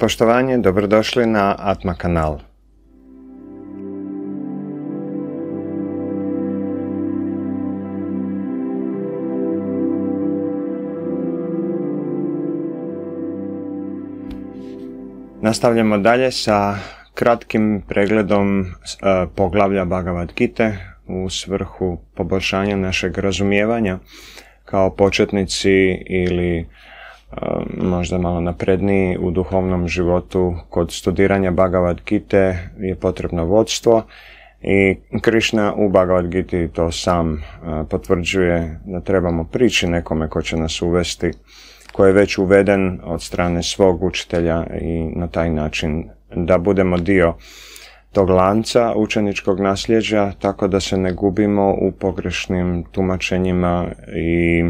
Poštovanje, dobrodošli na Atma kanal. Nastavljamo dalje sa kratkim pregledom e, poglavlja Bhagavad Gita u svrhu poboljšanja našeg razumijevanja kao početnici ili možda malo napredniji u duhovnom životu. Kod studiranja Bhagavad Gita je potrebno vodstvo i Krišna u Bhagavad Gita to sam potvrđuje da trebamo prići nekome ko će nas uvesti, koji je već uveden od strane svog učitelja i na taj način da budemo dio tog lanca učeničkog nasljeđa, tako da se ne gubimo u pogrešnim tumačenjima i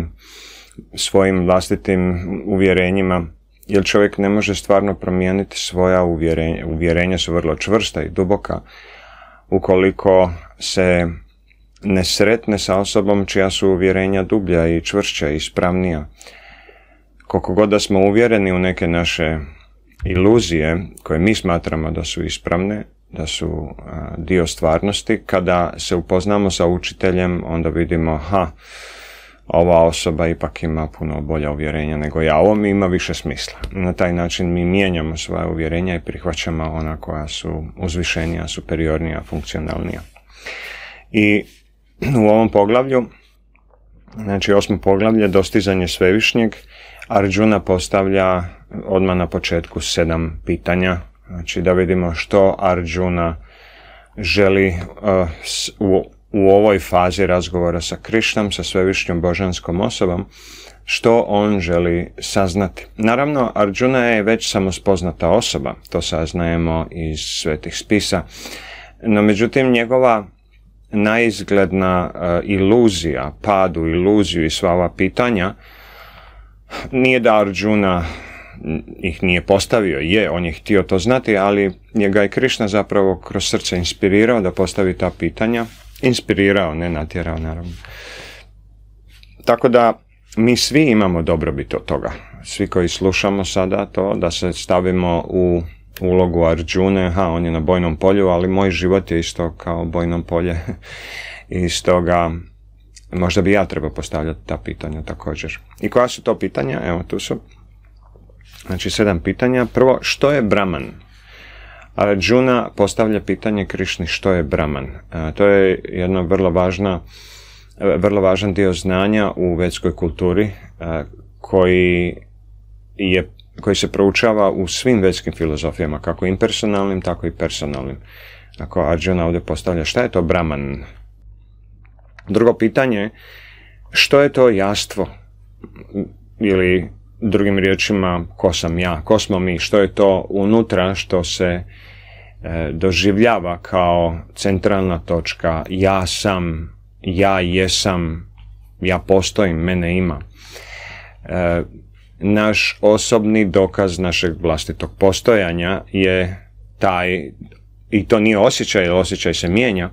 svojim vlastitim uvjerenjima, jer čovjek ne može stvarno promijeniti svoja uvjerenja. Uvjerenja su vrlo čvrsta i duboka. Ukoliko se ne sretne sa osobom čija su uvjerenja dublja i čvršća i ispravnija. Koliko god da smo uvjereni u neke naše iluzije koje mi smatramo da su ispravne, da su dio stvarnosti, kada se upoznamo sa učiteljem onda vidimo, ha, ova osoba ipak ima puno bolja uvjerenja nego ja. Ovo mi ima više smisla. Na taj način mi mijenjamo svoje uvjerenja i prihvaćamo ona koja su uzvišenija, superiornija, funkcionalnija. I u ovom poglavlju, znači osmo poglavlje, dostizanje svevišnjeg, Arjuna postavlja odmah na početku sedam pitanja, znači da vidimo što Arjuna želi eh, u u ovoj fazi razgovora sa Krišnom, sa svevišnjom božanskom osobom, što on želi saznati. Naravno, Arjuna je već samospoznata osoba, to saznajemo iz svetih spisa, no međutim njegova najizgledna uh, eh, iluzija, padu, iluziju i sva ova pitanja, nije da Arjuna ih nije postavio, je, on je htio to znati, ali je ga je Krišna zapravo kroz srce inspirirao da postavi ta pitanja Inspirirao, ne natjerao, naravno. Tako da, mi svi imamo dobrobit od toga. Svi koji slušamo sada to, da se stavimo u ulogu Arđune, ha, on je na bojnom polju, ali moj život je isto kao bojno polje. I stoga, možda bi ja trebao postavljati ta pitanja također. I koja su to pitanja? Evo, tu su. Znači, sedam pitanja. Prvo, što je Brahman? Arjuna postavlja pitanje Krišni što je Brahman. E, to je jedna vrlo važna vrlo važan dio znanja u vedskoj kulturi e, koji je koji se proučava u svim vedskim filozofijama, kako impersonalnim, tako i personalnim. Ako Arjuna ovdje postavlja šta je to Brahman? Drugo pitanje, što je to jastvo? Ili drugim riječima, ko sam ja, ko smo mi, što je to unutra što se E, doživljava kao centralna točka ja sam, ja jesam, ja postojim, mene ima. E, naš osobni dokaz našeg vlastitog postojanja je taj, i to nije osjećaj, jer osjećaj se mijenja,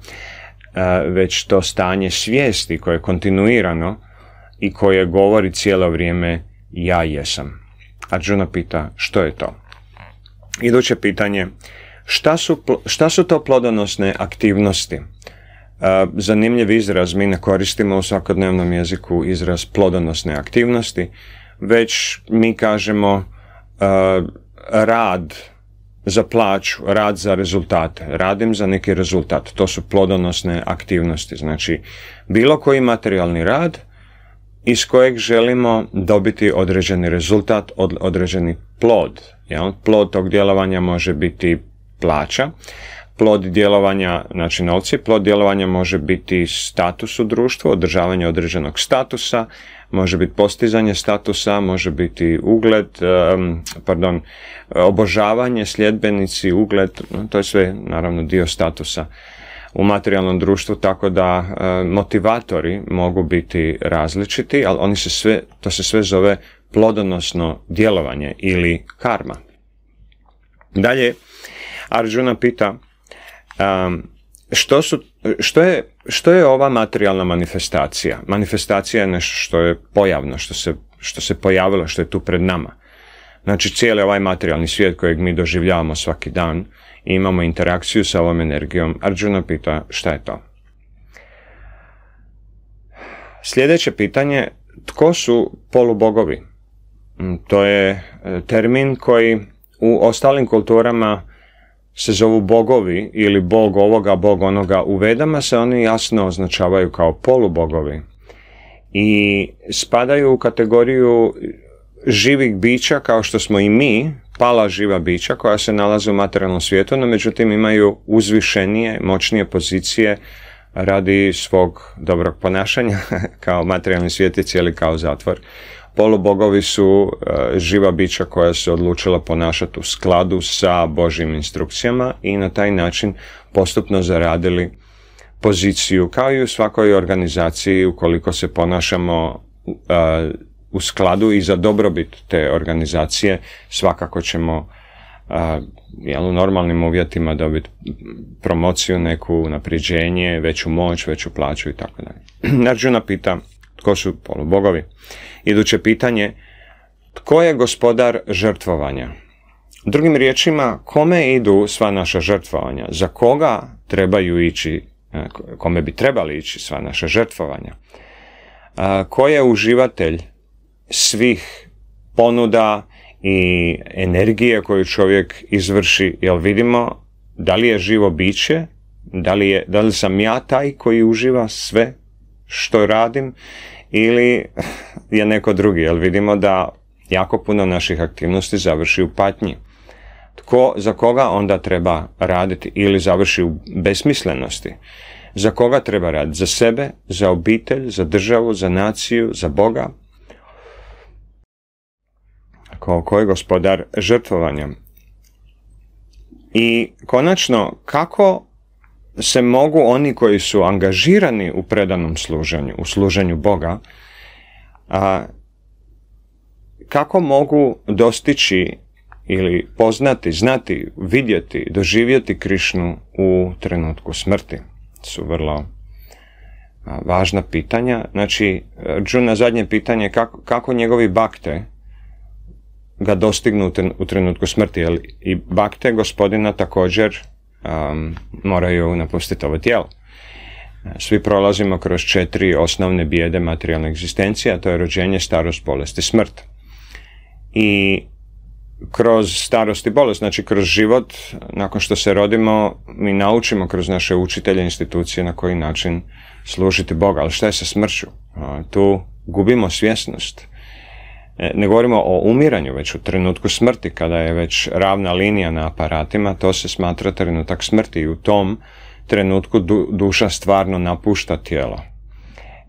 e, već to stanje svijesti koje je kontinuirano i koje govori cijelo vrijeme ja jesam. Arjuna pita što je to? Iduće pitanje Šta su, šta su to plodonosne aktivnosti? E, zanimljiv izraz, mi ne koristimo u svakodnevnom jeziku izraz plodonosne aktivnosti, već mi kažemo e, rad za plaću, rad za rezultate, radim za neki rezultat, to su plodonosne aktivnosti, znači bilo koji materijalni rad iz kojeg želimo dobiti određeni rezultat, određeni plod. Jel? Plod tog djelovanja može biti plaća. Plod djelovanja, znači novci, plod djelovanja može biti status u društvu, održavanje određenog statusa, može biti postizanje statusa, može biti ugled, pardon, obožavanje, sljedbenici, ugled, to je sve naravno dio statusa u materijalnom društvu, tako da motivatori mogu biti različiti, ali oni se sve, to se sve zove plodonosno djelovanje ili karma. Dalje, Arjuna pita što, su, što, je, što je ova materijalna manifestacija? Manifestacija je nešto što je pojavno, što se, što se pojavilo, što je tu pred nama. Znači cijeli ovaj materijalni svijet kojeg mi doživljavamo svaki dan, i imamo interakciju sa ovom energijom. Arjuna pita šta je to? Sljedeće pitanje, tko su polubogovi? Mm, to je e, termin koji u ostalim kulturama se zovu bogovi ili bog ovoga, bog onoga u vedama se oni jasno označavaju kao polubogovi i spadaju u kategoriju živih bića kao što smo i mi, pala živa bića koja se nalaze u materijalnom svijetu, no međutim imaju uzvišenije, moćnije pozicije radi svog dobrog ponašanja kao materijalni svijet i cijeli kao zatvor. Polubogovi su e, živa bića koja se odlučila ponašati u skladu sa Božjim instrukcijama i na taj način postupno zaradili poziciju kao i u svakoj organizaciji ukoliko se ponašamo e, u skladu i za dobrobit te organizacije svakako ćemo e, u normalnim uvjetima dobiti promociju neku, napriđenje, veću moć, veću plaću i tako dalje. Narđuna pita tko su polubogovi. Iduće pitanje, tko je gospodar žrtvovanja? Drugim riječima, kome idu sva naša žrtvovanja? Za koga trebaju ići, e, kome bi trebali ići sva naša žrtvovanja? E, ko je uživatelj svih ponuda i energije koju čovjek izvrši? Jel vidimo da li je živo biće, da li, je, da li sam ja taj koji uživa sve što radim ili je neko drugi, jer vidimo da jako puno naših aktivnosti završi u patnji. Tko, za koga onda treba raditi ili završi u besmislenosti? Za koga treba raditi? Za sebe, za obitelj, za državu, za naciju, za Boga? Kao koji gospodar žrtvovanjem? I konačno, kako se mogu oni koji su angažirani u predanom služenju, u služenju Boga, a, kako mogu dostići ili poznati, znati, vidjeti, doživjeti Krišnu u trenutku smrti? Su vrlo važna pitanja. Znači, Džuna zadnje pitanje kako, kako njegovi bakte ga dostignu u trenutku smrti, jer i bakte gospodina također um, moraju napustiti ovo tijelo. Svi prolazimo kroz četiri osnovne bijede materijalne egzistencije, a to je rođenje, starost, bolest i smrt. I kroz starost i bolest, znači kroz život, nakon što se rodimo, mi naučimo kroz naše učitelje, institucije na koji način služiti Boga. Ali šta je sa smrću? Tu gubimo svjesnost E, ne govorimo o umiranju, već u trenutku smrti, kada je već ravna linija na aparatima, to se smatra trenutak smrti i u tom trenutku duša stvarno napušta tijelo.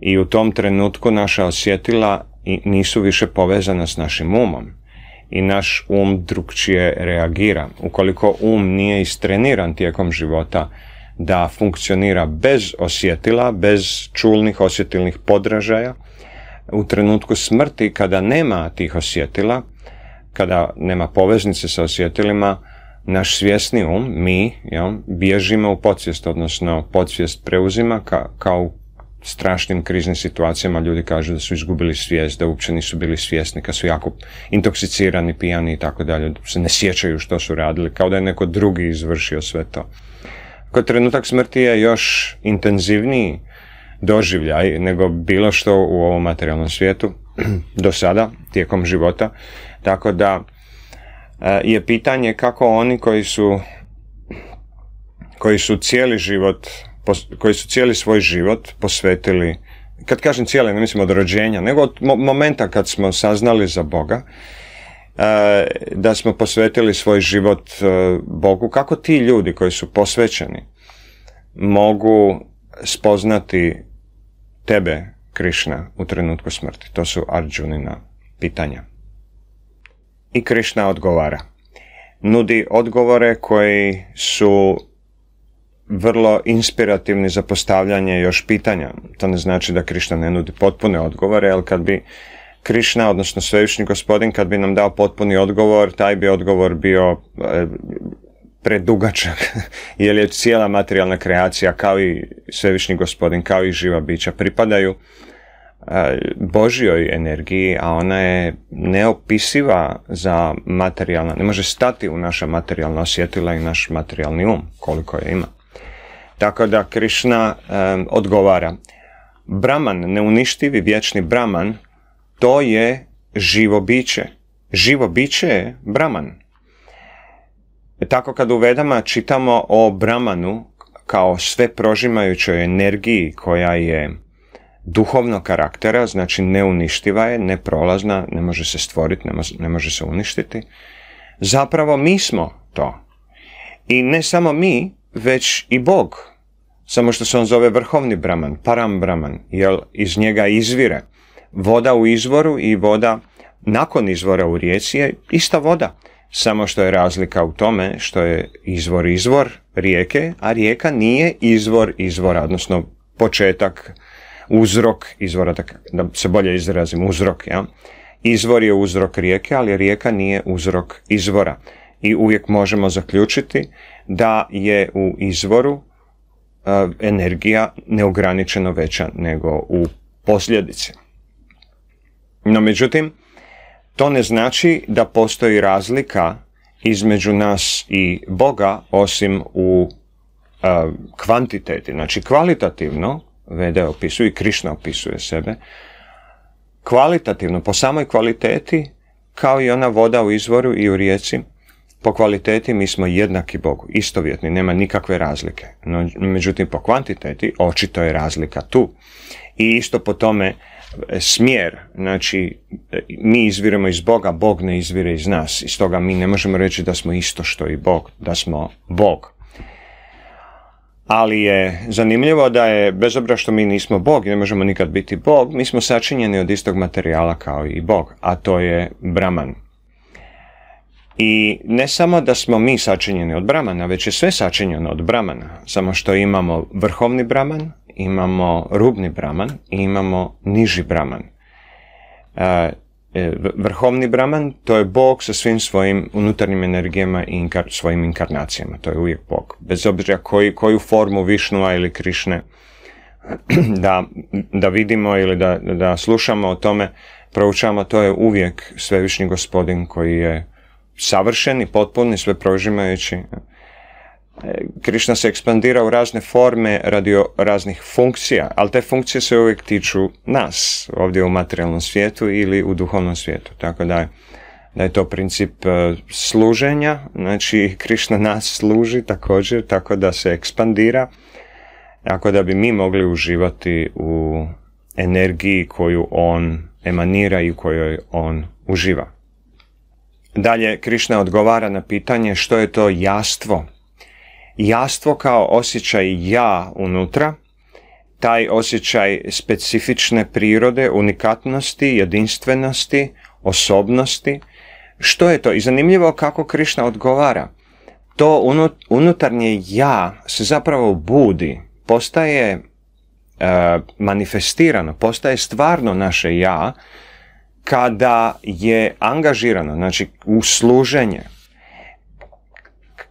I u tom trenutku naša osjetila nisu više povezana s našim umom i naš um drugčije reagira. Ukoliko um nije istreniran tijekom života da funkcionira bez osjetila, bez čulnih osjetilnih podražaja, u trenutku smrti kada nema tih osjetila, kada nema poveznice sa osjetilima, naš svjesni um, mi, bježimo u podsvijest, odnosno podsvijest preuzima kao u strašnim kriznim situacijama ljudi kažu da su izgubili svijest, da uopće nisu bili svjesni, kad su jako intoksicirani, pijani i tako dalje, se ne sjećaju što su radili, kao da je neko drugi izvršio sve to. Kod trenutak smrti je još intenzivniji doživljaj, nego bilo što u ovom materijalnom svijetu do sada, tijekom života. Tako da e, je pitanje kako oni koji su koji su cijeli život koji su cijeli svoj život posvetili kad kažem cijeli ne mislim od rođenja nego od momenta kad smo saznali za Boga e, da smo posvetili svoj život e, Bogu kako ti ljudi koji su posvećeni mogu spoznati tebe, Krišna, u trenutku smrti? To su Arjunina pitanja. I Krišna odgovara. Nudi odgovore koji su vrlo inspirativni za postavljanje još pitanja. To ne znači da Krišna ne nudi potpune odgovore, ali kad bi Krišna, odnosno svevišnji gospodin, kad bi nam dao potpuni odgovor, taj bi odgovor bio e, predugačak, jer je cijela materijalna kreacija, kao i svevišnji gospodin, kao i živa bića, pripadaju e, Božjoj energiji, a ona je neopisiva za materijalna, ne može stati u naša materijalna osjetila i naš materijalni um, koliko je ima. Tako da Krišna e, odgovara, Brahman, neuništivi vječni Brahman, to je živo biće. Živo biće je Brahman. E tako kad u Vedama čitamo o bramanu kao sve prožimajućoj energiji koja je duhovnog karaktera, znači neuništiva je, neprolazna, ne može se stvoriti, ne može, se uništiti. Zapravo mi smo to. I ne samo mi, već i Bog. Samo što se on zove vrhovni Brahman, param Brahman, jer iz njega izvire. Voda u izvoru i voda nakon izvora u rijeci je ista voda. Samo što je razlika u tome što je izvor izvor rijeke, a rijeka nije izvor izvora, odnosno početak, uzrok izvora, da se bolje izrazim, uzrok. Ja? Izvor je uzrok rijeke, ali rijeka nije uzrok izvora. I uvijek možemo zaključiti da je u izvoru eh, energija neograničeno veća nego u posljedici. No međutim, to ne znači da postoji razlika između nas i Boga osim u e, kvantiteti. Znači kvalitativno, Vede opisuje i Krišna opisuje sebe, kvalitativno, po samoj kvaliteti, kao i ona voda u izvoru i u rijeci, po kvaliteti mi smo jednaki Bogu, istovjetni, nema nikakve razlike. No, međutim, po kvantiteti očito je razlika tu. I isto po tome E, smjer, znači e, mi izviremo iz Boga, Bog ne izvire iz nas. I stoga mi ne možemo reći da smo isto što i Bog, da smo Bog. Ali je zanimljivo da je, bez obzira što mi nismo Bog i ne možemo nikad biti Bog, mi smo sačinjeni od istog materijala kao i Bog, a to je Brahman. I ne samo da smo mi sačinjeni od Brahmana, već je sve sačinjeno od Brahmana, samo što imamo vrhovni Brahman, imamo rubni braman i imamo niži braman. E, e, vrhovni braman to je Bog sa svim svojim unutarnjim energijama i svojim inkarnacijama. To je uvijek Bog. Bez obzira koji, koju formu Višnua ili Krišne da, da vidimo ili da, da slušamo o tome, proučavamo, to je uvijek svevišnji gospodin koji je savršen i potpun sve prožimajući. E, Krišna se ekspandira u razne forme radi raznih funkcija, ali te funkcije se uvijek tiču nas ovdje u materijalnom svijetu ili u duhovnom svijetu. Tako da je, da je to princip e, služenja, znači Krišna nas služi također, tako da se ekspandira, tako da bi mi mogli uživati u energiji koju on emanira i u kojoj on uživa. Dalje, Krišna odgovara na pitanje što je to jastvo jastvo kao osjećaj ja unutra, taj osjećaj specifične prirode, unikatnosti, jedinstvenosti, osobnosti. Što je to? I zanimljivo kako Krišna odgovara. To unutarnje ja se zapravo budi, postaje e, manifestirano, postaje stvarno naše ja kada je angažirano, znači u služenje,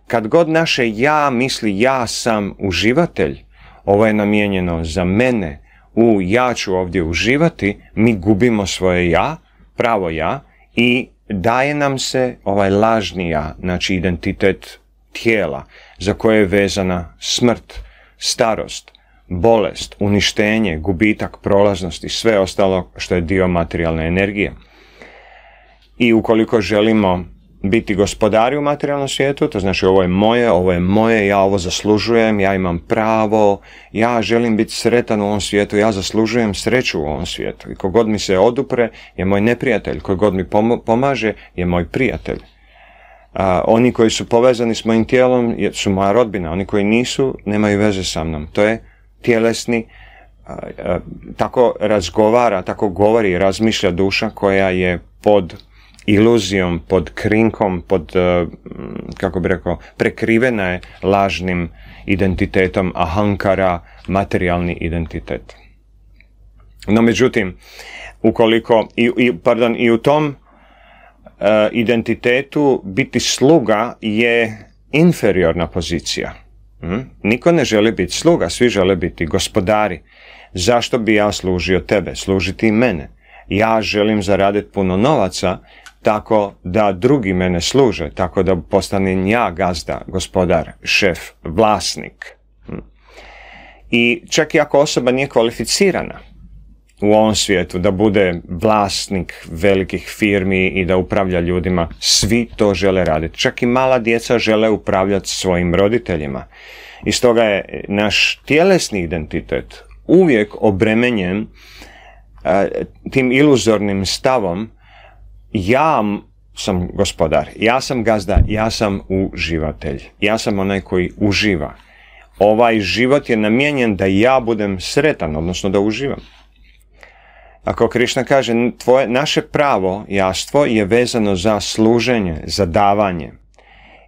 kad god naše ja misli ja sam uživatelj, ovo je namijenjeno za mene, u ja ću ovdje uživati, mi gubimo svoje ja, pravo ja, i daje nam se ovaj lažni ja, znači identitet tijela za koje je vezana smrt, starost, bolest, uništenje, gubitak, prolaznost i sve ostalo što je dio materijalne energije. I ukoliko želimo biti gospodari u materijalnom svijetu, to znači ovo je moje, ovo je moje, ja ovo zaslužujem, ja imam pravo, ja želim biti sretan u ovom svijetu, ja zaslužujem sreću u ovom svijetu. I kogod mi se odupre je moj neprijatelj, kogod mi pomaže je moj prijatelj. A, oni koji su povezani s mojim tijelom su moja rodbina, oni koji nisu nemaju veze sa mnom. To je tjelesni, tako razgovara, tako govori, i razmišlja duša koja je pod iluzijom, pod krinkom, pod, eh, kako bi rekao, prekrivena je lažnim identitetom, a hankara materijalni identitet. No međutim, ukoliko, i, i, pardon, i u tom eh, identitetu biti sluga je inferiorna pozicija. Nitko hm? Niko ne želi biti sluga, svi žele biti gospodari. Zašto bi ja služio tebe, služiti i mene? Ja želim zaraditi puno novaca, tako da drugi mene služe, tako da postanem ja gazda, gospodar, šef, vlasnik. Hm. I čak i ako osoba nije kvalificirana u ovom svijetu da bude vlasnik velikih firmi i da upravlja ljudima, svi to žele raditi. Čak i mala djeca žele upravljati svojim roditeljima. I stoga je naš tjelesni identitet uvijek obremenjen tim iluzornim stavom ja sam gospodar, ja sam gazda, ja sam uživatelj, ja sam onaj koji uživa. Ovaj život je namijenjen da ja budem sretan, odnosno da uživam. Ako Krišna kaže, tvoje, naše pravo jastvo je vezano za služenje, za davanje.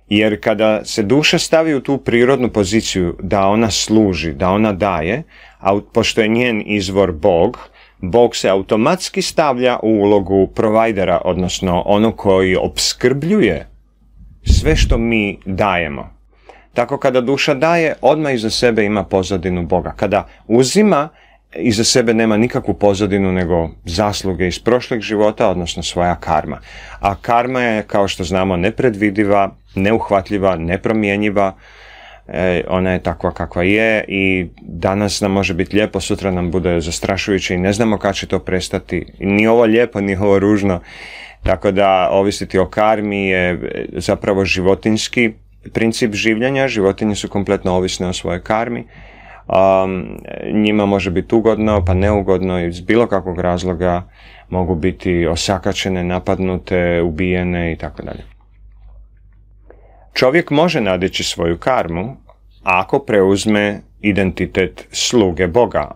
Jer kada se duša stavi u tu prirodnu poziciju da ona služi, da ona daje, a pošto je njen izvor Bog, Bog se automatski stavlja u ulogu provajdera, odnosno ono koji obskrbljuje sve što mi dajemo. Tako kada duša daje, odmah iza sebe ima pozadinu Boga. Kada uzima, iza sebe nema nikakvu pozadinu nego zasluge iz prošlog života, odnosno svoja karma. A karma je, kao što znamo, nepredvidiva, neuhvatljiva, nepromjenjiva, E, ona je takva kakva je i danas nam može biti lijepo, sutra nam bude zastrašujuće i ne znamo kad će to prestati. Ni ovo lijepo, ni ovo ružno. Tako da ovisiti o karmi je e, zapravo životinski princip življenja. Životinje su kompletno ovisne o svojoj karmi. Um, njima može biti ugodno, pa neugodno i iz bilo kakvog razloga mogu biti osakačene, napadnute, ubijene i tako dalje. Čovjek može nadeći svoju karmu ako preuzme identitet sluge Boga,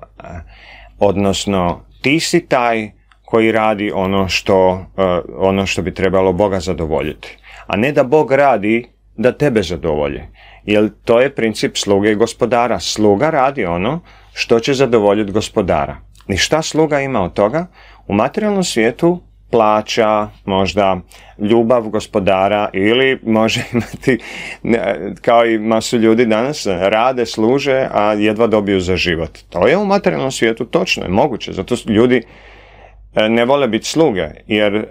odnosno ti si taj koji radi ono što, e, ono što bi trebalo Boga zadovoljiti, a ne da Bog radi da tebe zadovolje. jer to je princip sluge i gospodara. Sluga radi ono što će zadovoljiti gospodara. I šta sluga ima od toga? U materijalnom svijetu plaća, možda ljubav gospodara ili može imati, kao i masu ljudi danas, rade, služe, a jedva dobiju za život. To je u materijalnom svijetu točno, je moguće, zato ljudi e, ne vole biti sluge, jer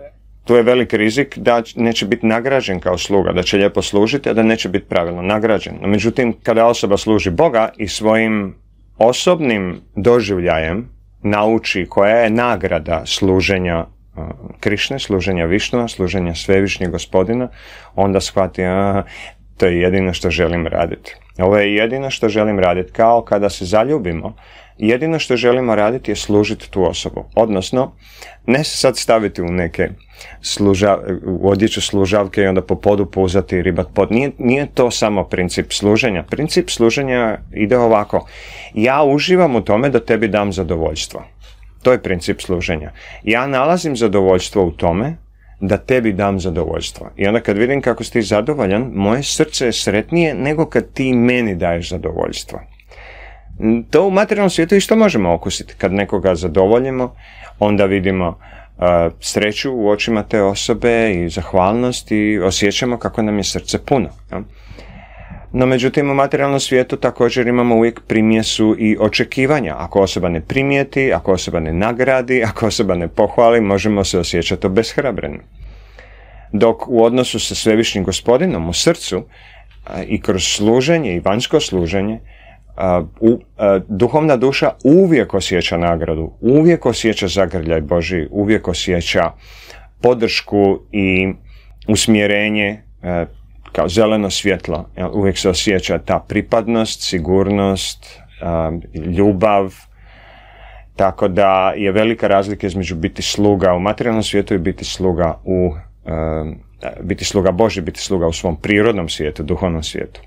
tu je velik rizik da neće biti nagrađen kao sluga, da će lijepo služiti, a da neće biti pravilno nagrađen. međutim, kada osoba služi Boga i svojim osobnim doživljajem nauči koja je nagrada služenja Krišne, služenja Višnova, služenja svevišnjeg gospodina, onda shvati, to je jedino što želim raditi. Ovo je jedino što želim raditi, kao kada se zaljubimo, jedino što želimo raditi je služiti tu osobu. Odnosno, ne se sad staviti u neke služa, u odjeću služavke i onda po podu pouzati ribat pod. Nije, nije to samo princip služenja. Princip služenja ide ovako. Ja uživam u tome da tebi dam zadovoljstvo. To je princip služenja. Ja nalazim zadovoljstvo u tome da tebi dam zadovoljstvo. I onda kad vidim kako si ti zadovoljan, moje srce je sretnije nego kad ti meni daješ zadovoljstvo. To u materijalnom svijetu isto možemo okusiti. Kad nekoga zadovoljimo, onda vidimo uh, sreću u očima te osobe i zahvalnost i osjećamo kako nam je srce puno. No međutim u materijalnom svijetu također imamo uvijek primjesu i očekivanja. Ako osoba ne primijeti, ako osoba ne nagradi, ako osoba ne pohvali, možemo se osjećati obeshrabren. Dok u odnosu sa svevišnjim gospodinom u srcu i kroz služenje i vanjsko služenje, u, duhovna duša uvijek osjeća nagradu, uvijek osjeća zagrljaj Boži, uvijek osjeća podršku i usmjerenje kao zeleno svjetlo. Uvijek se osjeća ta pripadnost, sigurnost, um, ljubav. Tako da je velika razlika između biti sluga u materijalnom svijetu i biti sluga u um, biti sluga Bože, biti sluga u svom prirodnom svijetu, duhovnom svijetu.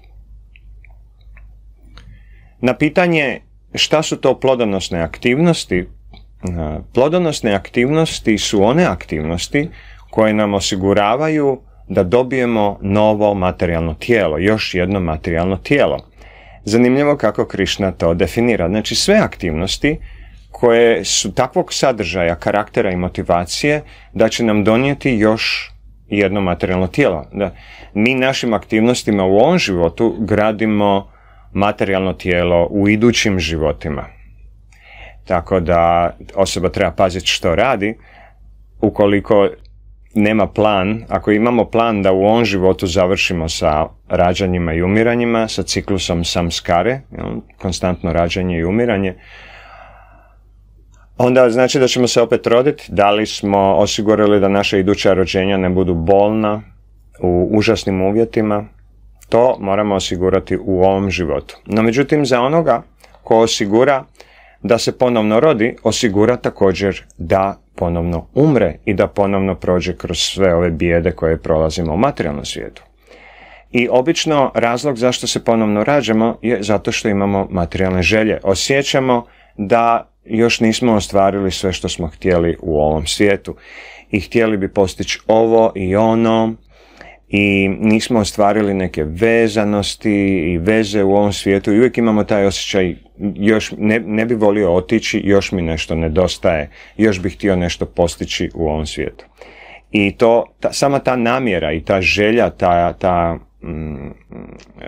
Na pitanje šta su to plodonosne aktivnosti, uh, plodonosne aktivnosti su one aktivnosti koje nam osiguravaju da dobijemo novo materijalno tijelo, još jedno materijalno tijelo. Zanimljivo kako Krišna to definira. Znači sve aktivnosti koje su takvog sadržaja, karaktera i motivacije da će nam donijeti još jedno materijalno tijelo. Da. Mi našim aktivnostima u ovom životu gradimo materijalno tijelo u idućim životima. Tako da osoba treba paziti što radi, ukoliko nema plan, ako imamo plan da u ovom životu završimo sa rađanjima i umiranjima, sa ciklusom samskare, konstantno rađanje i umiranje, onda znači da ćemo se opet roditi, da li smo osigurali da naša iduća rođenja ne budu bolna, u užasnim uvjetima, to moramo osigurati u ovom životu. No međutim, za onoga ko osigura da se ponovno rodi osigura također da ponovno umre i da ponovno prođe kroz sve ove bijede koje prolazimo u materijalnom svijetu. I obično razlog zašto se ponovno rađemo je zato što imamo materijalne želje. Osjećamo da još nismo ostvarili sve što smo htjeli u ovom svijetu. I htjeli bi postići ovo i ono i nismo ostvarili neke vezanosti i veze u ovom svijetu i uvijek imamo taj osjećaj još ne, ne bi volio otići, još mi nešto nedostaje, još bih htio nešto postići u ovom svijetu. I to, sama ta namjera i ta želja, ta, ta mm,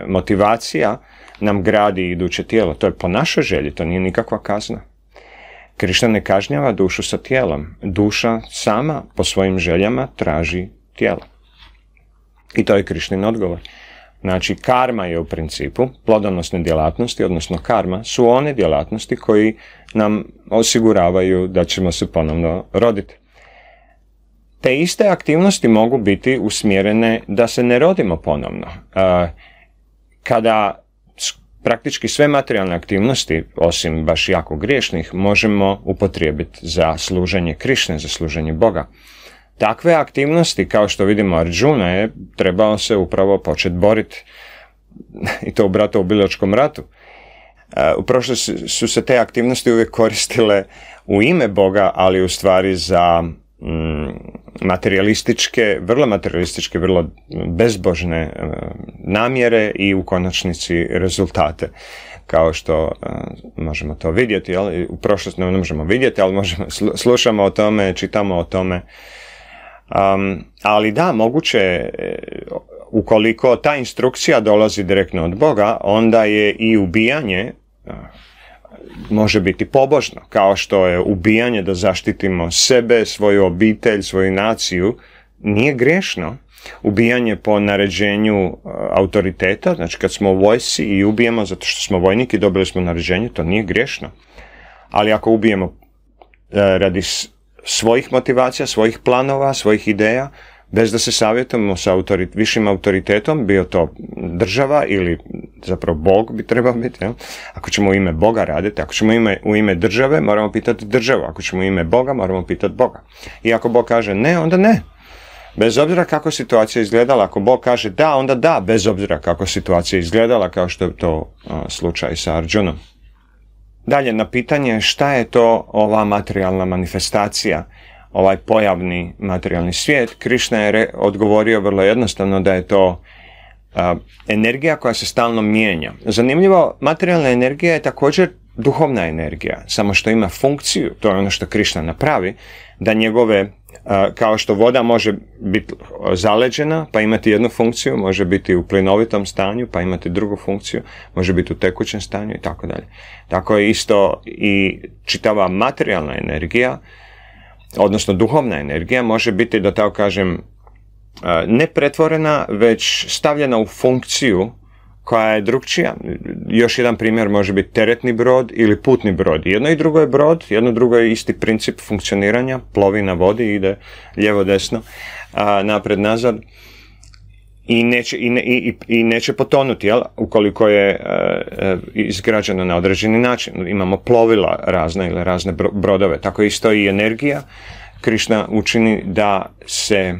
motivacija nam gradi iduće tijelo. To je po našoj želji, to nije nikakva kazna. Krišna ne kažnjava dušu sa tijelom. Duša sama po svojim željama traži tijelo. I to je Krišnin odgovor. Znači, karma je u principu, plodonosne djelatnosti, odnosno karma, su one djelatnosti koji nam osiguravaju da ćemo se ponovno roditi. Te iste aktivnosti mogu biti usmjerene da se ne rodimo ponovno. E, kada praktički sve materijalne aktivnosti, osim baš jako griješnih, možemo upotrijebiti za služenje Krišne, za služenje Boga takve aktivnosti, kao što vidimo Arđuna je trebao se upravo početi boriti i to u Biločkom ratu. E, u prošlosti su se te aktivnosti uvijek koristile u ime Boga, ali u stvari za mm, materialističke, vrlo materialističke, vrlo bezbožne e, namjere i u konačnici rezultate. Kao što e, možemo to vidjeti, ali u prošlosti ne možemo vidjeti, ali možemo, slušamo o tome, čitamo o tome ali da, moguće, e, ukoliko ta instrukcija dolazi direktno od Boga, onda je i ubijanje može biti pobožno, kao što je ubijanje da zaštitimo sebe, svoju obitelj, svoju naciju, nije grešno. Ubijanje po naređenju e, autoriteta, znači kad smo u vojsi i ubijemo zato što smo i dobili smo naređenje, to nije grešno. Ali ako ubijemo e, radi svojih motivacija, svojih planova, svojih ideja, bez da se savjetujemo sa višim autoritetom, bio to država ili zapravo Bog bi trebao biti. Ako ćemo u ime Boga raditi, ako ćemo ime, u ime države, moramo pitati državu. Ako ćemo u ime Boga, moramo pitati Boga. I ako Bog kaže ne, onda ne. Bez obzira kako situacija izgledala, ako Bog kaže da, onda da, bez obzira kako situacija izgledala, kao što je to slučaj sa Arđunom. Dalje, na pitanje šta je to ova materijalna manifestacija, ovaj pojavni materijalni svijet, Krišna je odgovorio vrlo jednostavno da je to energija koja se stalno mijenja. Zanimljivo, materijalna energija je također duhovna energija, samo što ima funkciju, to je ono što Krišna napravi, da njegove kao što voda može biti zaleđena pa imati jednu funkciju, može biti u plinovitom stanju pa imati drugu funkciju, može biti u tekućem stanju i tako dalje. Tako je isto i čitava materijalna energija, odnosno duhovna energija može biti, da tako kažem, ne pretvorena, već stavljena u funkciju koja je drugčija. Još jedan primjer može biti teretni brod ili putni brod. Jedno i drugo je brod, jedno drugo je isti princip funkcioniranja, plovi na vodi, ide lijevo-desno, napred-nazad. I neće, i, i, i neće potonuti, jel? Ukoliko je e, e, izgrađeno na određeni način. Imamo plovila razne ili razne brodove. Tako isto i energija. Krišna učini da se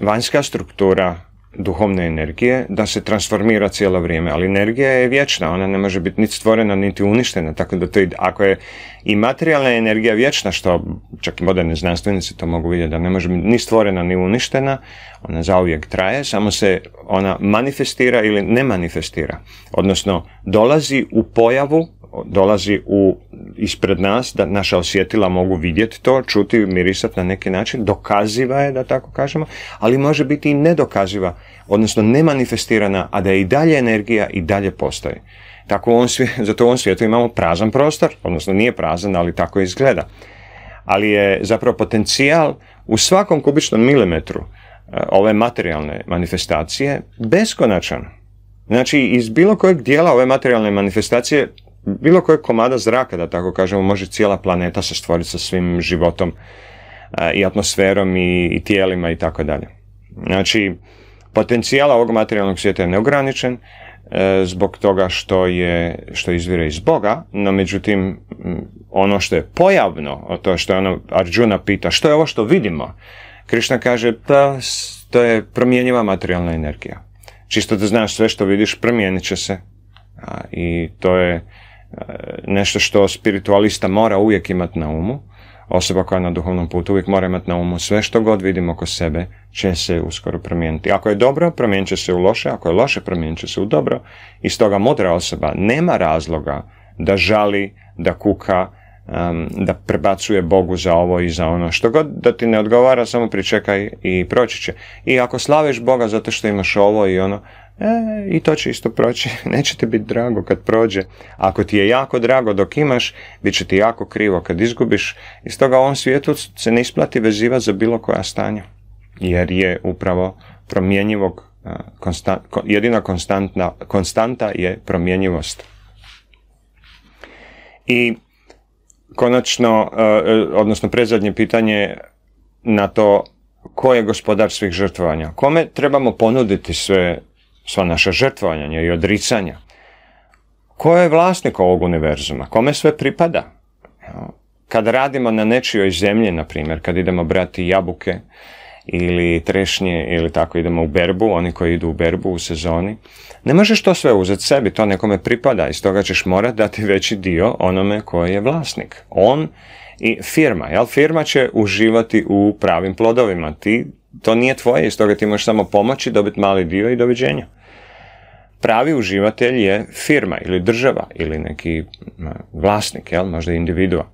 vanjska struktura duhovne energije da se transformira cijelo vrijeme, ali energija je vječna, ona ne može biti niti stvorena niti uništena, tako da to i, ako je i materijalna energija vječna, što čak i moderni znanstvenici to mogu vidjeti, da ne može biti ni stvorena ni uništena, ona zauvijek traje, samo se ona manifestira ili ne manifestira, odnosno dolazi u pojavu dolazi u, ispred nas, da naša osjetila mogu vidjeti to, čuti, mirisati na neki način, dokaziva je, da tako kažemo, ali može biti i nedokaziva, odnosno nemanifestirana, a da je i dalje energija i dalje postoji. Tako on zato u ovom svijetu imamo prazan prostor, odnosno nije prazan, ali tako izgleda. Ali je zapravo potencijal u svakom kubičnom milimetru e, ove materijalne manifestacije beskonačan. Znači, iz bilo kojeg dijela ove materijalne manifestacije bilo kojeg komada zraka, da tako kažemo, može cijela planeta se stvoriti sa svim životom i atmosferom i, tijelima i tako dalje. Znači, potencijala ovog materijalnog svijeta je neograničen e, zbog toga što je, što izvira iz Boga, no međutim, ono što je pojavno, to što je ono, Arjuna pita, što je ovo što vidimo? Krišna kaže, pa, to je promjenjiva materijalna energija. Čisto da znaš sve što vidiš, promijenit će se. A, I to je nešto što spiritualista mora uvijek imati na umu, osoba koja je na duhovnom putu uvijek mora imati na umu sve što god vidimo oko sebe će se uskoro promijeniti. Ako je dobro, promijenit će se u loše, ako je loše, promijenit će se u dobro. I stoga modra osoba nema razloga da žali, da kuka, da prebacuje Bogu za ovo i za ono. Što god da ti ne odgovara, samo pričekaj i proći će. I ako slaveš Boga zato što imaš ovo i ono, E, I to će isto proći. Neće ti biti drago kad prođe. Ako ti je jako drago dok imaš, bit će ti jako krivo kad izgubiš. I toga u ovom svijetu se ne isplati veziva za bilo koja stanja. Jer je upravo promjenjivog, e, konstant, jedina konstantna, konstanta je promjenjivost. I konačno, e, e, odnosno prezadnje pitanje na to ko je gospodar svih žrtvovanja? Kome trebamo ponuditi sve sva naša žrtvovanja i odricanja. Ko je vlasnik ovog univerzuma? Kome sve pripada? Kad radimo na nečijoj zemlji, na primjer, kad idemo brati jabuke ili trešnje ili tako idemo u berbu, oni koji idu u berbu u sezoni, ne možeš to sve uzeti sebi, to nekome pripada i stoga ćeš morati dati veći dio onome koji je vlasnik. On i firma, jel? Firma će uživati u pravim plodovima, ti to nije tvoje, iz toga ti možeš samo pomoći, dobiti mali dio i doviđenja. Pravi uživatelj je firma ili država ili neki vlasnik, jel? možda individua.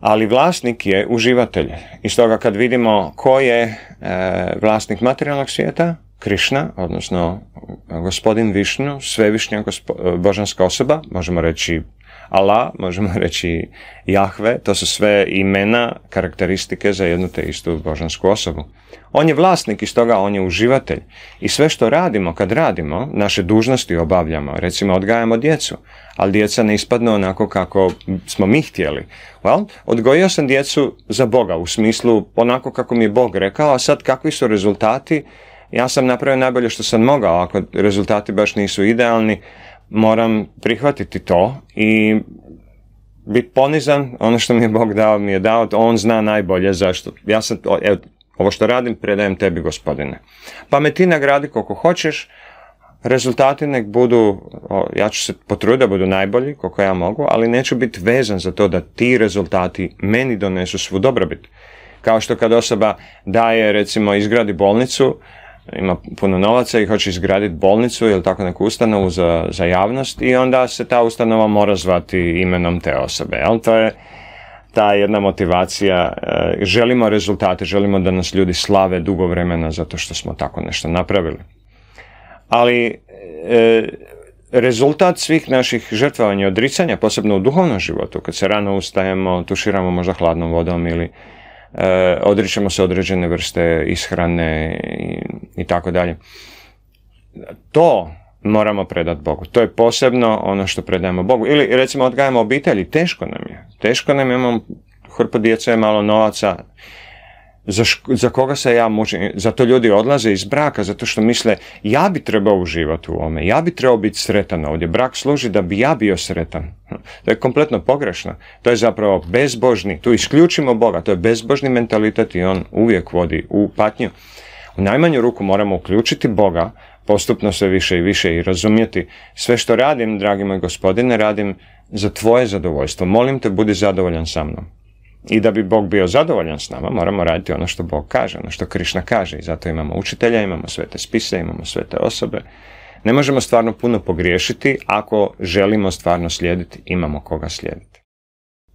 Ali vlasnik je uživatelj. I toga kad vidimo ko je e, vlasnik materijalnog svijeta, Krišna, odnosno gospodin Višnu, svevišnja gospo, božanska osoba, možemo reći Allah, možemo reći Jahve, to su sve imena, karakteristike za jednu te istu božansku osobu. On je vlasnik i stoga on je uživatelj. I sve što radimo, kad radimo, naše dužnosti obavljamo. Recimo, odgajamo djecu, ali djeca ne ispadne onako kako smo mi htjeli. Well, odgojio sam djecu za Boga, u smislu onako kako mi je Bog rekao, a sad kakvi su rezultati, ja sam napravio najbolje što sam mogao, ako rezultati baš nisu idealni, moram prihvatiti to i biti ponizan, ono što mi je Bog dao mi je dao, on zna najbolje zašto. Ja sam, evo, ovo što radim predajem tebi gospodine. Pa me ti nagradi koliko hoćeš, rezultati nek budu, ja ću se potruditi da budu najbolji koliko ja mogu, ali neću biti vezan za to da ti rezultati meni donesu svu dobrobit. Kao što kad osoba daje, recimo, izgradi bolnicu, ima puno novaca i hoće izgraditi bolnicu ili tako neku ustanovu za, za javnost i onda se ta ustanova mora zvati imenom te osobe. Jel? To je ta jedna motivacija, e, želimo rezultate, želimo da nas ljudi slave dugo vremena zato što smo tako nešto napravili. Ali e, rezultat svih naših žrtvovanja i odricanja, posebno u duhovnom životu, kad se rano ustajemo, tuširamo možda hladnom vodom ili E, odričemo se određene vrste ishrane i, tako dalje. To moramo predati Bogu. To je posebno ono što predajemo Bogu. Ili recimo odgajamo obitelji, teško nam je. Teško nam je, imamo hrpu djece, malo novaca, za, za koga se ja zato ljudi odlaze iz braka, zato što misle ja bi trebao uživati u ome, ja bi trebao biti sretan ovdje, brak služi da bi ja bio sretan. To je kompletno pogrešno, to je zapravo bezbožni, tu isključimo Boga, to je bezbožni mentalitet i on uvijek vodi u patnju. U najmanju ruku moramo uključiti Boga, postupno sve više i više i razumjeti sve što radim, dragi moj gospodine, radim za tvoje zadovoljstvo. Molim te, budi zadovoljan sa mnom. I da bi Bog bio zadovoljan s nama, moramo raditi ono što Bog kaže, ono što Krišna kaže. I zato imamo učitelja, imamo sve te spise, imamo sve te osobe. Ne možemo stvarno puno pogriješiti ako želimo stvarno slijediti, imamo koga slijediti.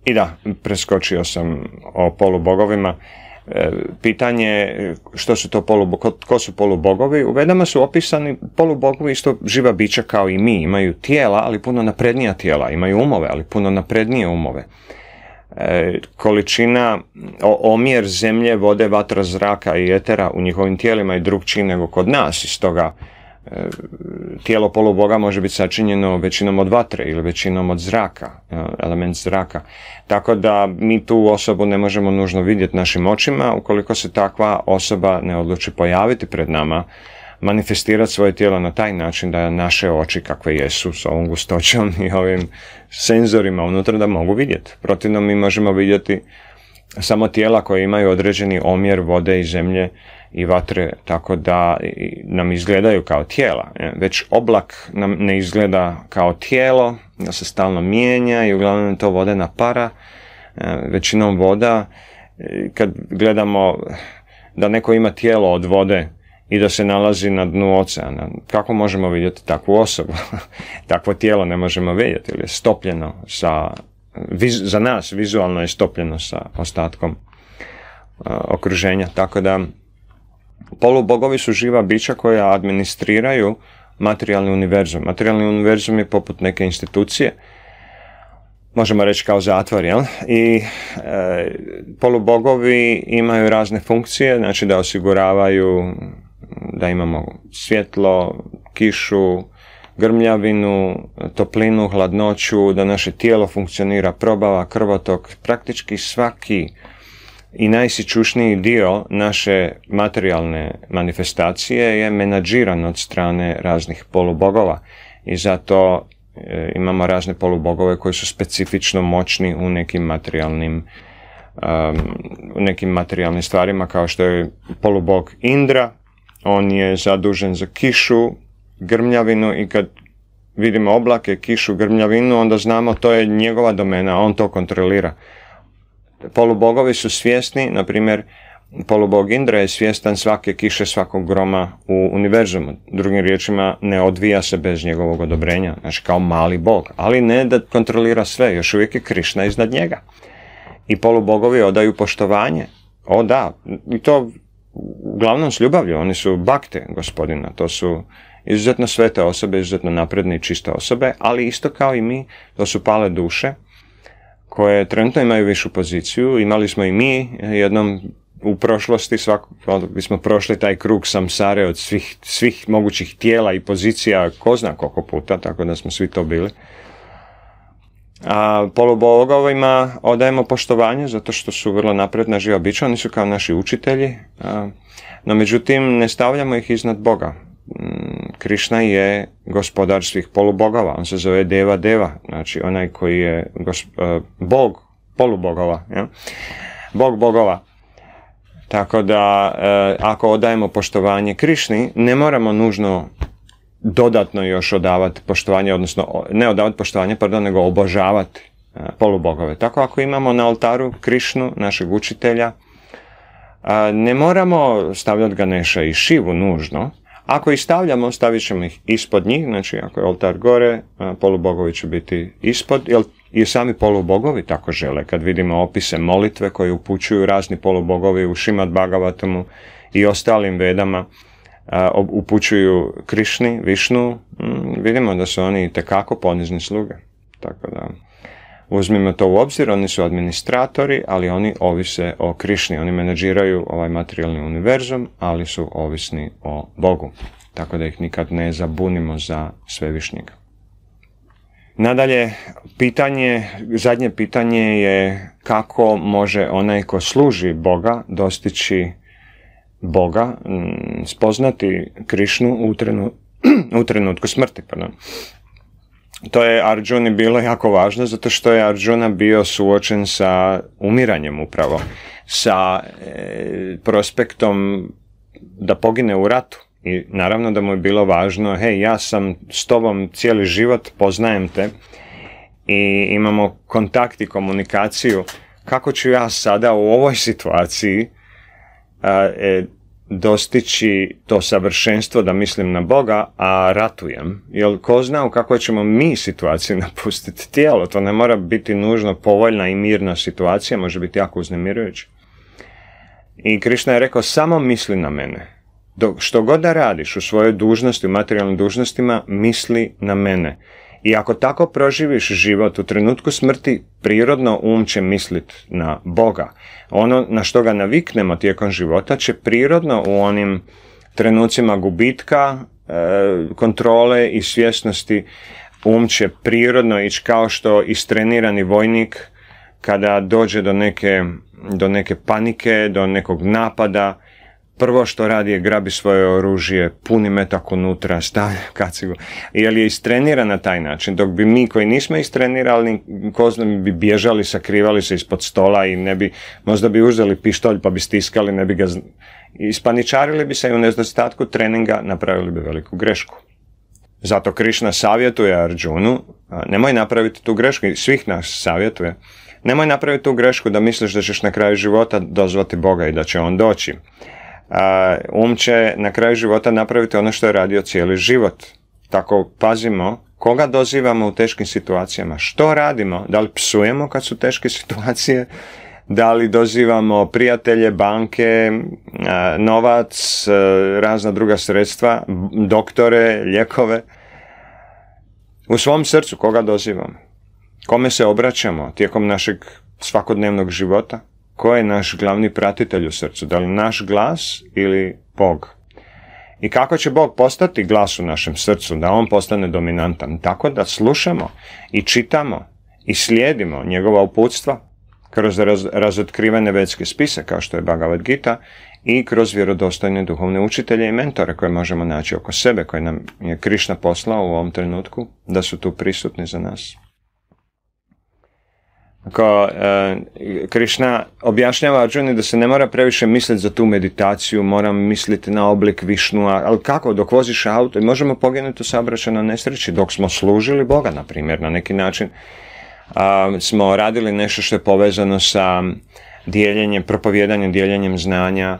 I da, preskočio sam o polubogovima. E, pitanje što su to polubogovi, ko su polubogovi, u vedama su opisani polubogovi isto živa bića kao i mi, imaju tijela, ali puno naprednija tijela, imaju umove, ali puno naprednije umove. E, količina, omjer zemlje, vode, vatra, zraka i etera u njihovim tijelima je drugčiji nego kod nas. I stoga e, tijelo poluboga može biti sačinjeno većinom od vatre ili većinom od zraka, e, element zraka. Tako da mi tu osobu ne možemo nužno vidjeti našim očima ukoliko se takva osoba ne odluči pojaviti pred nama manifestirati svoje tijelo na taj način da naše oči kakve jesu s ovom gustoćom i ovim senzorima unutra da mogu vidjeti. Protivno mi možemo vidjeti samo tijela koje imaju određeni omjer vode i zemlje i vatre tako da nam izgledaju kao tijela. E, već oblak nam ne izgleda kao tijelo, da se stalno mijenja i uglavnom to vodena para. E, većinom voda, e, kad gledamo da neko ima tijelo od vode, i da se nalazi na dnu oceana. Kako možemo vidjeti takvu osobu? Takvo tijelo ne možemo vidjeti, ili je stopljeno sa, za nas vizualno je stopljeno sa ostatkom e, okruženja. Tako da polubogovi su živa bića koja administriraju materijalni univerzum. Materijalni univerzum je poput neke institucije, možemo reći kao zatvor, jel? I e, polubogovi imaju razne funkcije, znači da osiguravaju da imamo svjetlo, kišu, grmljavinu, toplinu, hladnoću, da naše tijelo funkcionira, probava, krvotok, praktički svaki i najsičušniji dio naše materijalne manifestacije je menadžiran od strane raznih polubogova i zato e, imamo razne polubogove koji su specifično moćni u nekim materijalnim u nekim materijalnim stvarima kao što je polubog Indra on je zadužen za kišu, grmljavinu i kad vidimo oblake, kišu, grmljavinu, onda znamo to je njegova domena, on to kontrolira. Polubogovi su svjesni, na primjer, polubog Indra je svjestan svake kiše, svakog groma u univerzumu. Drugim riječima, ne odvija se bez njegovog odobrenja, znači kao mali bog, ali ne da kontrolira sve, još uvijek je Krišna iznad njega. I polubogovi odaju poštovanje. O da, i to uglavnom s ljubavlju, oni su bakte gospodina, to su izuzetno svete osobe, izuzetno napredne i čiste osobe, ali isto kao i mi, to su pale duše koje trenutno imaju višu poziciju, imali smo i mi jednom u prošlosti, svako, bismo ono, prošli taj krug samsare od svih, svih mogućih tijela i pozicija ko zna koliko puta, tako da smo svi to bili a, polubogovima odajemo poštovanje zato što su vrlo napredna živa bića, oni su kao naši učitelji, a, no međutim ne stavljamo ih iznad Boga. Mm, Krišna je gospodar svih polubogova, on se zove Deva Deva, znači onaj koji je gosp... E, bog polubogova, ja? Bog bogova. Tako da, e, ako odajemo poštovanje Krišni, ne moramo nužno dodatno još odavati poštovanje, odnosno ne odavati poštovanje, pardon, nego obožavati e, polubogove. Tako ako imamo na oltaru Krišnu, našeg učitelja, e, ne moramo stavljati Ganeša i Šivu nužno. Ako ih stavljamo, stavit ćemo ih ispod njih, znači ako je oltar gore, e, polubogovi će biti ispod, jer i sami polubogovi tako žele. Kad vidimo opise molitve koje upućuju razni polubogovi u Šimad Bhagavatamu i ostalim vedama, upućuju Krišni, Višnu, mm, vidimo da su oni tekako ponizni sluge. Tako da, uzmimo to u obzir, oni su administratori, ali oni ovise o Krišni. Oni menadžiraju ovaj materijalni univerzum, ali su ovisni o Bogu. Tako da ih nikad ne zabunimo za sve Višnjega. Nadalje, pitanje, zadnje pitanje je kako može onaj ko služi Boga dostići Boga, mm, spoznati Krišnu u, trenu, u trenutku smrti. Pardon. To je Arjuni bilo jako važno zato što je Arjuna bio suočen sa umiranjem upravo, sa e, prospektom da pogine u ratu. I naravno da mu je bilo važno, hej, ja sam s tobom cijeli život, poznajem te i imamo kontakt i komunikaciju. Kako ću ja sada u ovoj situaciji e, dostići to savršenstvo da mislim na Boga, a ratujem. Jer ko zna u kakvoj ćemo mi situaciji napustiti tijelo. To ne mora biti nužno povoljna i mirna situacija, može biti jako uznemirujuća. I Krišna je rekao, samo misli na mene. Dok, što god da radiš u svojoj dužnosti, u materijalnim dužnostima, misli na mene. I ako tako proživiš život u trenutku smrti, prirodno um će mislit na Boga. Ono na što ga naviknemo tijekom života će prirodno u onim trenucima gubitka, e, kontrole i svjesnosti um će prirodno ići kao što istrenirani vojnik kada dođe do neke, do neke panike, do nekog napada, Prvo što radi je grabi svoje oružje, puni metak unutra, stavlja kacigu. Jer je istrenira na taj način. Dok bi mi koji nismo istrenirali, zna bi bježali, sakrivali se ispod stola i ne bi, možda bi uzeli pištolj pa bi stiskali, ne bi ga... Ispaničarili bi se i u nedostatku treninga napravili bi veliku grešku. Zato Krišna savjetuje Arđunu nemoj napraviti tu grešku, svih nas savjetuje, nemoj napraviti tu grešku da misliš da ćeš na kraju života dozvati Boga i da će on doći a, um će na kraju života napraviti ono što je radio cijeli život. Tako pazimo koga dozivamo u teškim situacijama, što radimo, da li psujemo kad su teške situacije, da li dozivamo prijatelje, banke, novac, razna druga sredstva, doktore, ljekove. U svom srcu koga dozivamo? Kome se obraćamo tijekom našeg svakodnevnog života? ko je naš glavni pratitelj u srcu? Da li naš glas ili Bog? I kako će Bog postati glas u našem srcu, da on postane dominantan? Tako da slušamo i čitamo i slijedimo njegova uputstva kroz razotkrivene vedske spise, kao što je Bhagavad Gita, i kroz vjerodostojne duhovne učitelje i mentore koje možemo naći oko sebe, koje nam je Krišna poslao u ovom trenutku, da su tu prisutni za nas kao e, Krišna objašnjava Arjuni da se ne mora previše misliti za tu meditaciju, moram misliti na oblik Višnua, ali kako, dok voziš auto i možemo poginuti u saobraćajnoj nesreći, dok smo služili Boga, na primjer, na neki način, smo radili nešto što je povezano sa dijeljenjem, propovjedanjem, dijeljenjem znanja,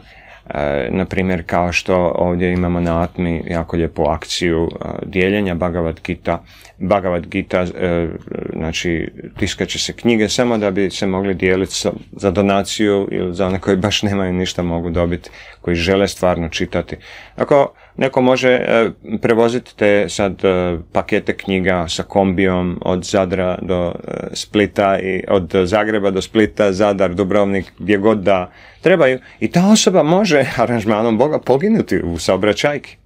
E, na primjer, kao što ovdje imamo na Atmi jako lijepu akciju e, dijeljenja Bhagavad Gita. Bhagavad Gita, e, znači, tiskaće se knjige samo da bi se mogli dijeliti za donaciju ili za one koji baš nemaju ništa mogu dobiti, koji žele stvarno čitati. Ako Neko može e, prevoziti te sad e, pakete knjiga sa kombijom od Zadra do e, Splita i od Zagreba do Splita, Zadar, Dubrovnik, gdje god da trebaju. I ta osoba može aranžmanom Boga poginuti u saobraćajki.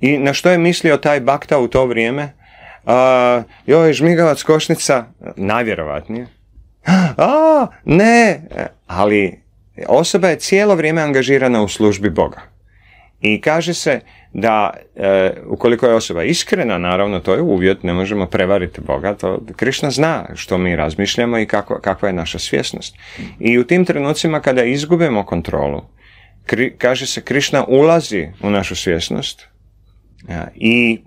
I na što je mislio taj bakta u to vrijeme? joj, žmigavac košnica, najvjerovatnije. A, ne, ali osoba je cijelo vrijeme angažirana u službi Boga. I kaže se da e, ukoliko je osoba iskrena, naravno to je uvjet, ne možemo prevariti Boga, to Krišna zna što mi razmišljamo i kakva je naša svjesnost. I u tim trenucima kada izgubimo kontrolu, kaže se Krišna ulazi u našu svjesnost e, i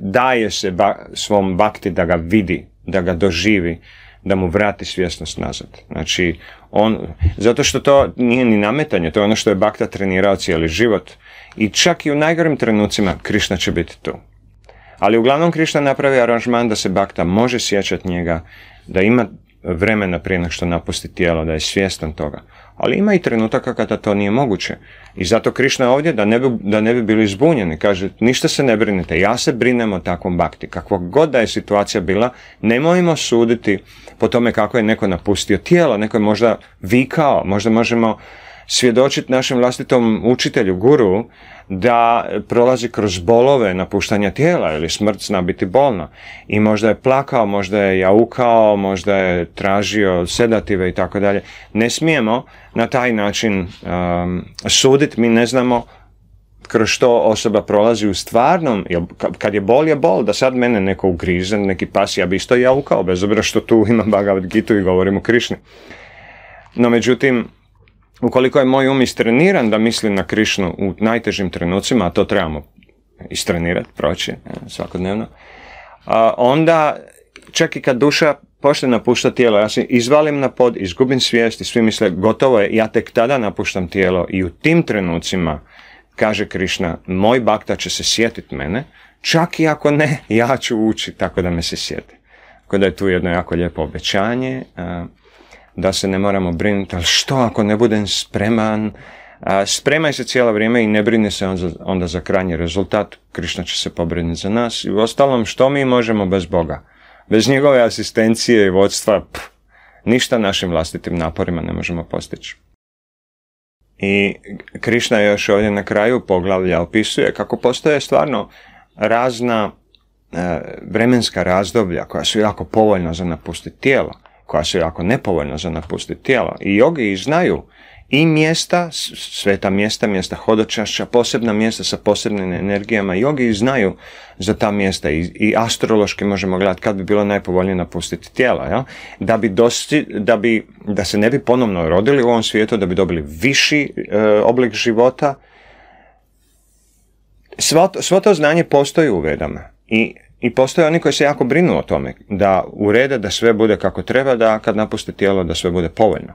daje se svom bakti da ga vidi, da ga doživi, da mu vrati svjesnost nazad. Znači, on, zato što to nije ni nametanje, to je ono što je Bakta trenirao cijeli život. I čak i u najgorim trenucima Krišna će biti tu. Ali uglavnom Krišna napravi aranžman da se Bakta može sjećati njega, da ima vremena prije nego što napusti tijelo, da je svjestan toga ali ima i trenutaka kada to nije moguće. I zato Krišna je ovdje da ne, bi, da ne bi bili zbunjeni. Kaže, ništa se ne brinete, ja se brinem o takvom bakti. Kakva god da je situacija bila, nemojmo suditi po tome kako je neko napustio tijelo, neko je možda vikao, možda možemo svjedočiti našem vlastitom učitelju, guru, da prolazi kroz bolove napuštanja tijela ili smrt zna biti bolna. I možda je plakao, možda je jaukao, možda je tražio sedative i tako dalje. Ne smijemo na taj način um, suditi, mi ne znamo kroz što osoba prolazi u stvarnom, kad je bol je bol, da sad mene neko ugrize, neki pas, ja bi isto jaukao, bez obzira što tu imam Bhagavad Gitu i govorim o Krišni. No međutim, Ukoliko je moj um istreniran da misli na Krišnu u najtežim trenucima, a to trebamo istrenirati, proći e, svakodnevno, onda čak i kad duša počne napušta tijelo, ja se izvalim na pod, izgubim svijest i svi misle gotovo je, ja tek tada napuštam tijelo i u tim trenucima, kaže Krišna, moj bakta će se sjetiti mene, čak i ako ne, ja ću ući tako da me se sjeti. Tako da je tu jedno jako lijepo obećanje da se ne moramo brinuti, ali što ako ne budem spreman? A, spremaj se cijelo vrijeme i ne brini se onda, onda za krajnji rezultat. Krišna će se pobrinuti za nas. I u ostalom, što mi možemo bez Boga? Bez njegove asistencije i vodstva, ništa našim vlastitim naporima ne možemo postići. I Krišna još ovdje na kraju poglavlja opisuje kako postoje stvarno razna e, vremenska razdoblja koja su jako povoljna za napustiti tijelo koja su jako nepovoljna za napustiti tijelo. I jogi znaju i mjesta, sveta mjesta, mjesta hodočašća, posebna mjesta sa posebnim energijama. Jogi znaju za ta mjesta i, astrološki možemo gledati kad bi bilo najpovoljnije napustiti tijelo. Ja? Da, bi dosti, da, bi, da se ne bi ponovno rodili u ovom svijetu, da bi dobili viši e, oblik života. Svo to, znanje postoji u vedama i i postoje oni koji se jako brinu o tome, da urede da sve bude kako treba, da kad napuste tijelo da sve bude povoljno.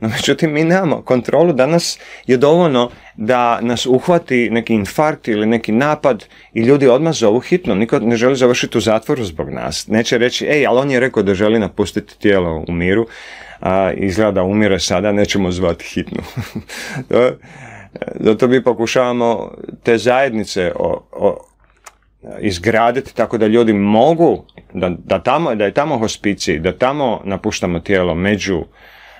No, međutim, mi nemamo kontrolu. Danas je dovoljno da nas uhvati neki infarkt ili neki napad i ljudi odmah zovu hitno. Niko ne želi završiti u zatvoru zbog nas. Neće reći, ej, ali on je rekao da želi napustiti tijelo u miru, a izgleda umire sada, nećemo zvati hitnu. Zato mi pokušavamo te zajednice o, o izgraditi tako da ljudi mogu, da, da, tamo, da je tamo hospici da tamo napuštamo tijelo među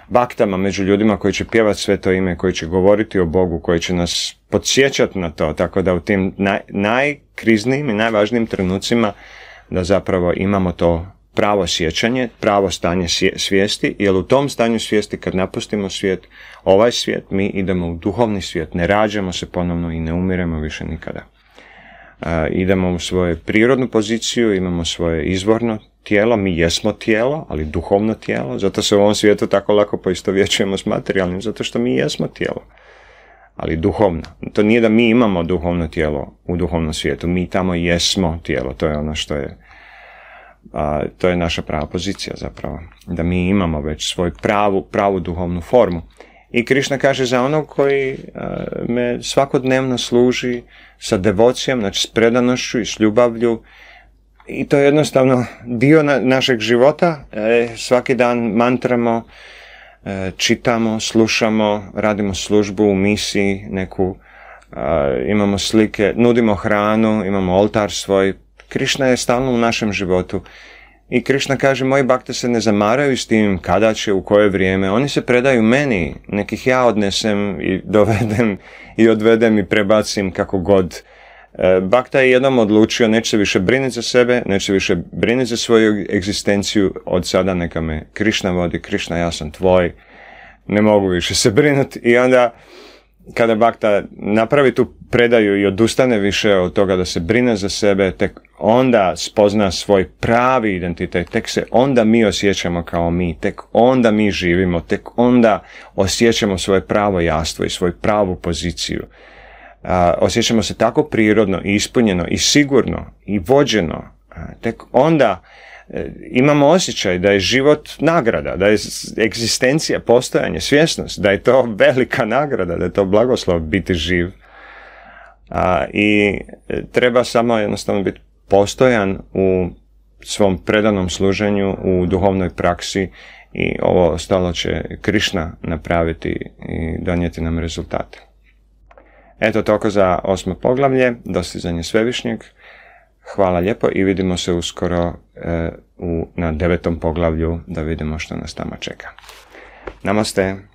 baktama, među ljudima koji će pjevati sve to ime, koji će govoriti o Bogu, koji će nas podsjećati na to, tako da u tim najkriznijim i najvažnijim trenucima da zapravo imamo to pravo sjećanje, pravo stanje svijesti, jer u tom stanju svijesti kad napustimo svijet, ovaj svijet, mi idemo u duhovni svijet, ne rađamo se ponovno i ne umiremo više nikada idemo u svoju prirodnu poziciju, imamo svoje izvorno tijelo, mi jesmo tijelo, ali duhovno tijelo, zato se u ovom svijetu tako lako poistovjećujemo s materijalnim, zato što mi jesmo tijelo, ali duhovno. To nije da mi imamo duhovno tijelo u duhovnom svijetu, mi tamo jesmo tijelo, to je ono što je, a, to je naša prava pozicija zapravo, da mi imamo već svoju pravu, pravu duhovnu formu i Krišna kaže za onog koji e, me svakodnevno služi sa devocijom, znači s predanošću i s ljubavlju, i to je jednostavno dio našeg života. E, svaki dan mantramo, e, čitamo, slušamo, radimo službu u misiji, neku, imamo slike, nudimo hranu, imamo oltar svoj. Krišna je stalno u našem životu. I Krišna kaže, moji bakte se ne zamaraju s tim kada će, u koje vrijeme. Oni se predaju meni, nekih ja odnesem i dovedem i odvedem i prebacim kako god. E, bakta je jednom odlučio, neće se više briniti za sebe, neće se više briniti za svoju egzistenciju, od sada neka me Krišna vodi, Krišna ja sam tvoj, ne mogu više se brinuti. I onda kada Bakta napravi tu predaju i odustane više od toga da se brine za sebe, tek onda spozna svoj pravi identitet, tek se onda mi osjećamo kao mi, tek onda mi živimo, tek onda osjećamo svoje pravo jastvo i svoju pravu poziciju. osjećamo se tako prirodno i ispunjeno i sigurno i vođeno, tek onda e, imamo osjećaj da je život nagrada, da je egzistencija, postojanje, svjesnost, da je to velika nagrada, da je to blagoslov biti živ. A, I e, treba samo jednostavno biti postojan u svom predanom služenju u duhovnoj praksi i ovo ostalo će Krišna napraviti i donijeti nam rezultate. Eto toliko za osmo poglavlje, dostizanje svevišnjeg. Hvala lijepo i vidimo se uskoro e, u, na devetom poglavlju da vidimo što nas tamo čeka. Namaste!